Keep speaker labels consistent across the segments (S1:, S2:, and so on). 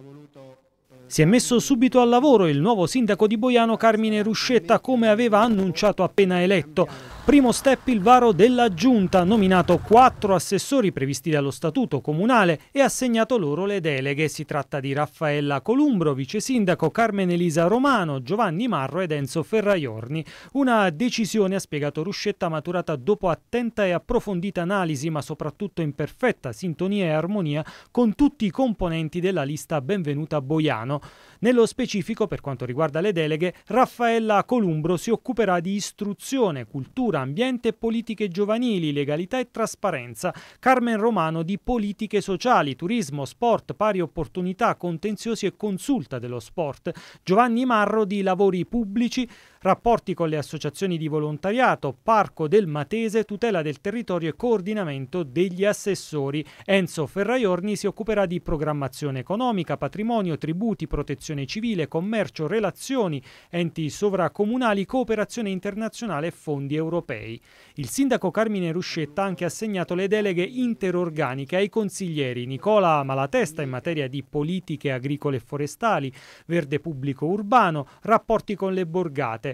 S1: ha voluto eh, si è messo subito al lavoro il nuovo sindaco di Boiano Carmine Ruscetta come aveva annunciato appena eletto. Primo step il varo della Giunta, nominato quattro assessori previsti dallo statuto comunale e assegnato loro le deleghe. Si tratta di Raffaella Columbro, vice sindaco, Carmen Elisa Romano, Giovanni Marro ed Enzo Ferraiorni. Una decisione, ha spiegato Ruscetta, maturata dopo attenta e approfondita analisi, ma soprattutto in perfetta sintonia e armonia con tutti i componenti della lista Benvenuta Boiano. Nello specifico, per quanto riguarda le deleghe, Raffaella Columbro si occuperà di istruzione, cultura, ambiente e politiche giovanili, legalità e trasparenza, Carmen Romano di politiche sociali, turismo, sport, pari opportunità, contenziosi e consulta dello sport, Giovanni Marro di lavori pubblici, rapporti con le associazioni di volontariato, Parco del Matese, tutela del territorio e coordinamento degli assessori. Enzo Ferraiorni si occuperà di programmazione economica, patrimonio, tributi, protezione civile, commercio, relazioni, enti sovracomunali, cooperazione internazionale e fondi europei. Il sindaco Carmine Ruscetta ha anche assegnato le deleghe interorganiche ai consiglieri Nicola Malatesta in materia di politiche agricole e forestali, verde pubblico urbano, rapporti con le borgate,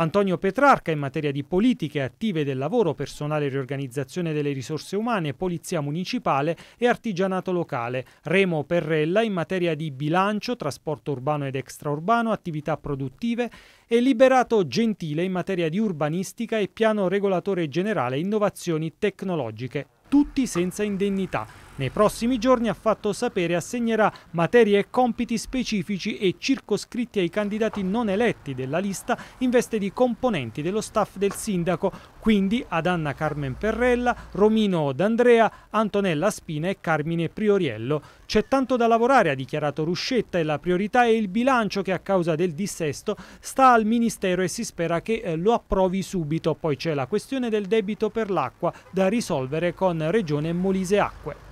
S1: Antonio Petrarca in materia di politiche attive del lavoro, personale e riorganizzazione delle risorse umane, polizia municipale e artigianato locale. Remo Perrella in materia di bilancio, trasporto urbano ed extraurbano, attività produttive e Liberato Gentile in materia di urbanistica e piano regolatore generale innovazioni tecnologiche. Tutti senza indennità. Nei prossimi giorni, ha fatto sapere, assegnerà materie e compiti specifici e circoscritti ai candidati non eletti della lista in veste di componenti dello staff del sindaco, quindi ad Anna Carmen Perrella, Romino D'Andrea, Antonella Spina e Carmine Prioriello. C'è tanto da lavorare, ha dichiarato Ruscetta, e la priorità è il bilancio che a causa del dissesto sta al Ministero e si spera che eh, lo approvi subito. Poi c'è la questione del debito per l'acqua da risolvere con Regione Molise Acque.